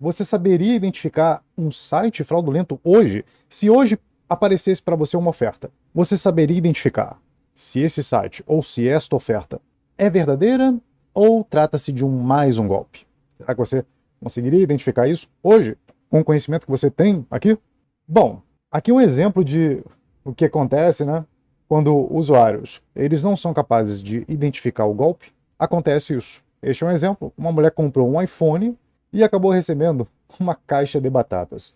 Você saberia identificar um site fraudulento hoje? Se hoje aparecesse para você uma oferta, você saberia identificar se esse site ou se esta oferta é verdadeira ou trata-se de um mais um golpe? Será que você conseguiria identificar isso hoje, com o conhecimento que você tem aqui? Bom, aqui um exemplo de o que acontece, né? Quando usuários eles não são capazes de identificar o golpe, acontece isso. Este é um exemplo. Uma mulher comprou um iPhone e acabou recebendo uma caixa de batatas.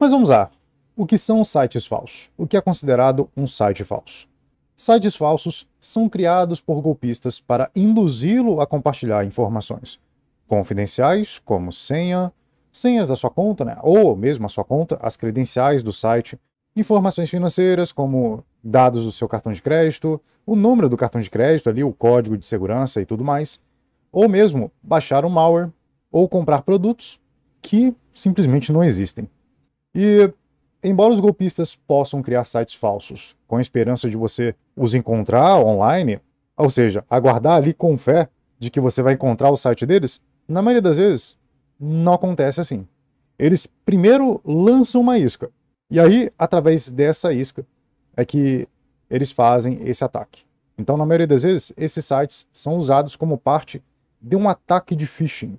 Mas vamos lá. O que são sites falsos? O que é considerado um site falso? Sites falsos são criados por golpistas para induzi-lo a compartilhar informações confidenciais, como senha, senhas da sua conta, né? ou mesmo a sua conta, as credenciais do site, informações financeiras, como dados do seu cartão de crédito, o número do cartão de crédito ali, o código de segurança e tudo mais, ou mesmo baixar um malware ou comprar produtos que simplesmente não existem. E, embora os golpistas possam criar sites falsos com a esperança de você os encontrar online, ou seja, aguardar ali com fé de que você vai encontrar o site deles, na maioria das vezes não acontece assim. Eles primeiro lançam uma isca, e aí, através dessa isca, é que eles fazem esse ataque. Então, na maioria das vezes, esses sites são usados como parte de um ataque de phishing,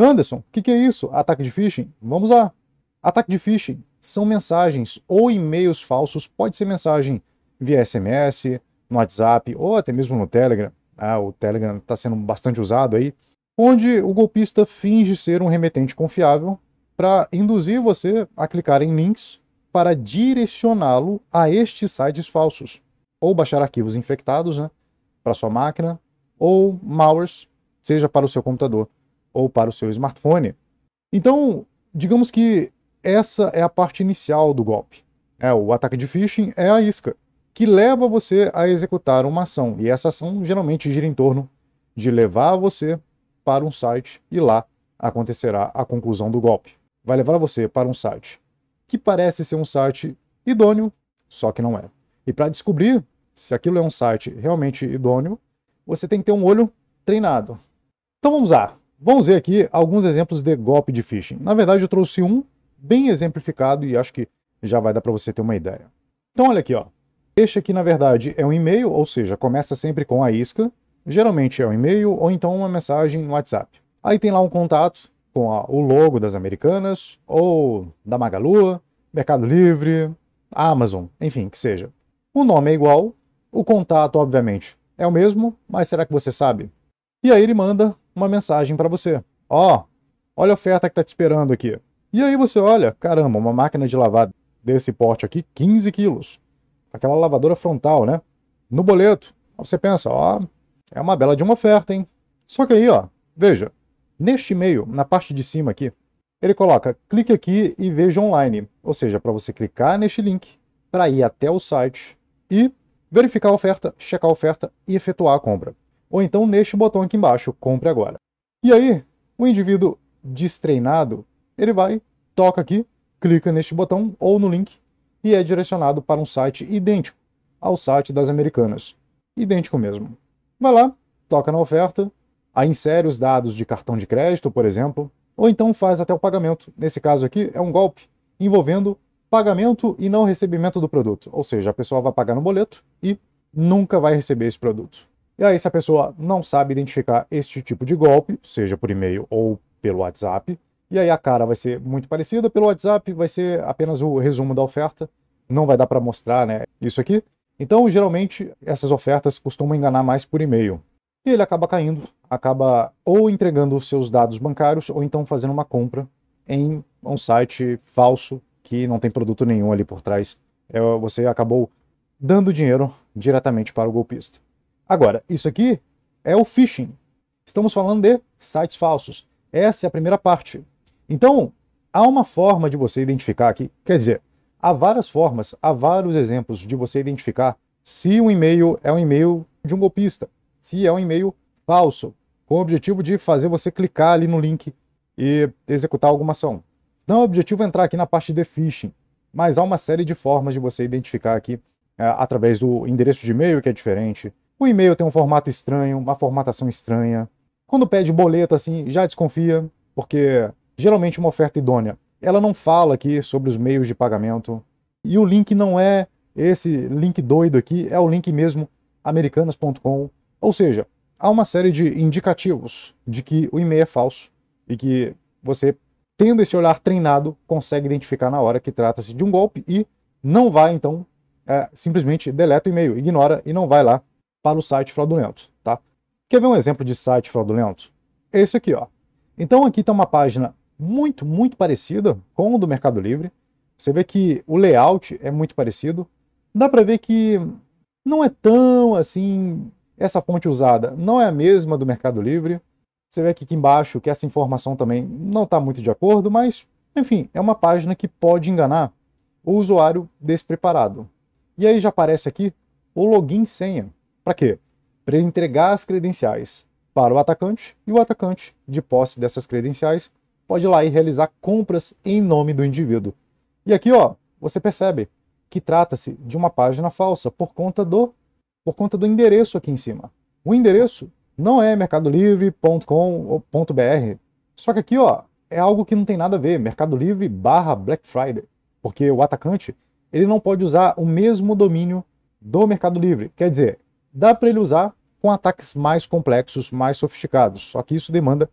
Anderson, o que, que, é isso? Ataque de phishing? Vamos lá. Ataque de phishing são mensagens ou e-mails falsos, pode ser mensagem via SMS, no WhatsApp ou até mesmo no Telegram. Ah, o Telegram está sendo bastante usado aí, onde o golpista finge ser um remetente confiável para induzir você a clicar em links para direcioná-lo a estes sites falsos, ou baixar arquivos infectados né, para sua máquina, ou malwares, seja para o seu computador ou para o seu smartphone. Então, digamos que essa é a parte inicial do golpe. É, o ataque de phishing é a isca que leva você a executar uma ação. E essa ação geralmente gira em torno de levar você para um site e lá acontecerá a conclusão do golpe. Vai levar você para um site que parece ser um site idôneo, só que não é. E para descobrir se aquilo é um site realmente idôneo, você tem que ter um olho treinado. Então vamos lá. Vamos ver aqui alguns exemplos de golpe de phishing. Na verdade, eu trouxe um bem exemplificado e acho que já vai dar para você ter uma ideia. Então, olha aqui, ó. Este aqui, na verdade, é um e-mail, ou seja, começa sempre com a isca. Geralmente é um e-mail ou então uma mensagem no WhatsApp. Aí tem lá um contato com a, o logo das Americanas ou da Magalu, Mercado Livre, Amazon, enfim, que seja. O nome é igual, o contato, obviamente, é o mesmo, mas será que você sabe? E aí ele manda uma mensagem para você. Ó, oh, olha a oferta que está te esperando aqui. E aí você olha, caramba, uma máquina de lavar desse porte aqui, 15 quilos. Aquela lavadora frontal, né? No boleto. Você pensa, ó, oh, é uma bela de uma oferta, hein? Só que aí, ó, veja, neste e-mail, na parte de cima aqui, ele coloca, clique aqui e veja online. Ou seja, para você clicar neste link, para ir até o site e verificar a oferta, checar a oferta e efetuar a compra ou então neste botão aqui embaixo, compre agora. E aí, o indivíduo destreinado, ele vai, toca aqui, clica neste botão ou no link e é direcionado para um site idêntico ao site das Americanas. Idêntico mesmo. Vai lá, toca na oferta, aí insere os dados de cartão de crédito, por exemplo, ou então faz até o pagamento. Nesse caso aqui, é um golpe envolvendo pagamento e não recebimento do produto. Ou seja, a pessoa vai pagar no boleto e nunca vai receber esse produto. E aí, se a pessoa não sabe identificar este tipo de golpe, seja por e-mail ou pelo WhatsApp, e aí a cara vai ser muito parecida, pelo WhatsApp vai ser apenas o resumo da oferta, não vai dar para mostrar né, isso aqui. Então, geralmente, essas ofertas costumam enganar mais por e-mail. E ele acaba caindo, acaba ou entregando os seus dados bancários ou então fazendo uma compra em um site falso que não tem produto nenhum ali por trás. É, você acabou dando dinheiro diretamente para o golpista. Agora, isso aqui é o phishing. Estamos falando de sites falsos. Essa é a primeira parte. Então, há uma forma de você identificar aqui, quer dizer, há várias formas, há vários exemplos de você identificar se um e-mail é um e-mail de um golpista, se é um e-mail falso, com o objetivo de fazer você clicar ali no link e executar alguma ação. Não o objetivo é entrar aqui na parte de phishing, mas há uma série de formas de você identificar aqui é, através do endereço de e-mail que é diferente, o e-mail tem um formato estranho, uma formatação estranha. Quando pede boleto, assim, já desconfia, porque geralmente uma oferta idônea. Ela não fala aqui sobre os meios de pagamento. E o link não é esse link doido aqui, é o link mesmo americanas.com. Ou seja, há uma série de indicativos de que o e-mail é falso e que você, tendo esse olhar treinado, consegue identificar na hora que trata-se de um golpe e não vai, então, é, simplesmente deleta o e-mail, ignora e não vai lá para o site fraudulento, tá? Quer ver um exemplo de site fraudulento? Esse aqui, ó. Então aqui está uma página muito, muito parecida com o do Mercado Livre. Você vê que o layout é muito parecido. Dá para ver que não é tão assim, essa fonte usada não é a mesma do Mercado Livre. Você vê aqui, aqui embaixo que essa informação também não está muito de acordo, mas, enfim, é uma página que pode enganar o usuário despreparado. E aí já aparece aqui o login senha. Para quê? Para ele entregar as credenciais para o atacante e o atacante, de posse dessas credenciais, pode ir lá e realizar compras em nome do indivíduo. E aqui, ó, você percebe que trata-se de uma página falsa por conta do por conta do endereço aqui em cima. O endereço não é mercadolivre.com.br. Só que aqui, ó, é algo que não tem nada a ver, Mercado Livre barra Black Friday, porque o atacante ele não pode usar o mesmo domínio do Mercado Livre. Quer dizer, dá para ele usar com ataques mais complexos, mais sofisticados. Só que isso demanda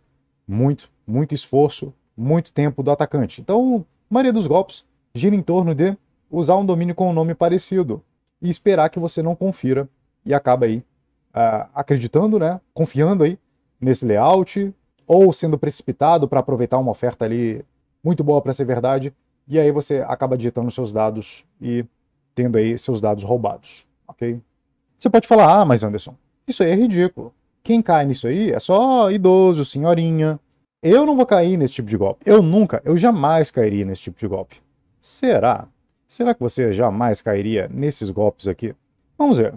muito, muito esforço, muito tempo do atacante. Então, a maioria dos golpes gira em torno de usar um domínio com um nome parecido e esperar que você não confira e acaba aí uh, acreditando, né? Confiando aí nesse layout ou sendo precipitado para aproveitar uma oferta ali muito boa para ser verdade e aí você acaba digitando seus dados e tendo aí seus dados roubados, ok? Você pode falar, ah, mas Anderson, isso aí é ridículo. Quem cai nisso aí é só idoso, senhorinha. Eu não vou cair nesse tipo de golpe. Eu nunca, eu jamais cairia nesse tipo de golpe. Será? Será que você jamais cairia nesses golpes aqui? Vamos ver.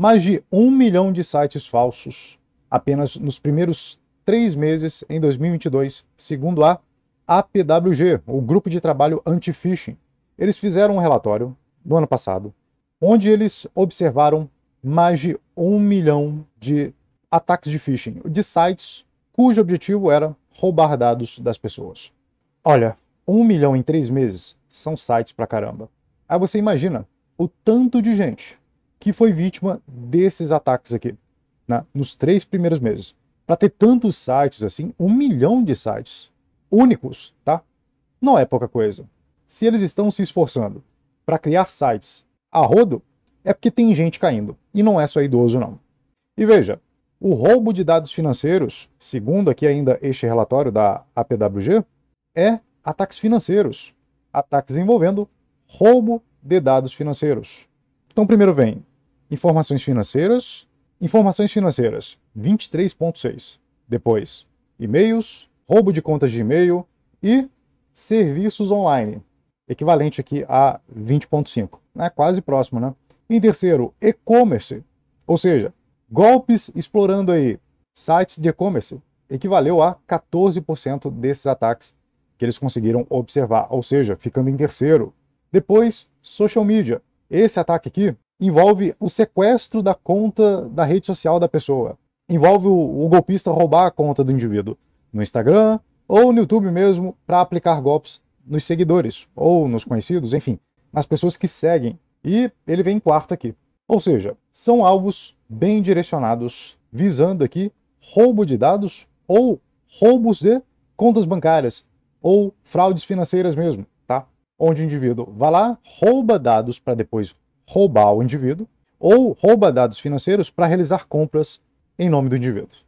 Mais de um milhão de sites falsos apenas nos primeiros três meses em 2022, segundo a APWG, o Grupo de Trabalho Anti-Phishing. Eles fizeram um relatório do ano passado, onde eles observaram mais de um milhão de ataques de phishing, de sites cujo objetivo era roubar dados das pessoas. Olha, um milhão em três meses são sites pra caramba. Aí você imagina o tanto de gente que foi vítima desses ataques aqui, né, nos três primeiros meses. Para ter tantos sites assim, um milhão de sites únicos, tá? Não é pouca coisa. Se eles estão se esforçando para criar sites a rodo, é porque tem gente caindo. E não é só idoso, não. E veja, o roubo de dados financeiros, segundo aqui ainda este relatório da APWG, é ataques financeiros. Ataques envolvendo roubo de dados financeiros. Então, primeiro vem informações financeiras, informações financeiras, 23,6. Depois, e-mails, roubo de contas de e-mail e serviços online, equivalente aqui a 20,5. É quase próximo, né? Em terceiro, e-commerce, ou seja, golpes explorando aí sites de e-commerce, equivaleu a 14% desses ataques que eles conseguiram observar, ou seja, ficando em terceiro. Depois, social media. Esse ataque aqui envolve o sequestro da conta da rede social da pessoa. Envolve o, o golpista roubar a conta do indivíduo no Instagram ou no YouTube mesmo para aplicar golpes nos seguidores ou nos conhecidos, enfim, nas pessoas que seguem e ele vem em quarto aqui. Ou seja, são alvos bem direcionados, visando aqui roubo de dados ou roubos de contas bancárias ou fraudes financeiras mesmo, tá? Onde o indivíduo vai lá, rouba dados para depois roubar o indivíduo ou rouba dados financeiros para realizar compras em nome do indivíduo.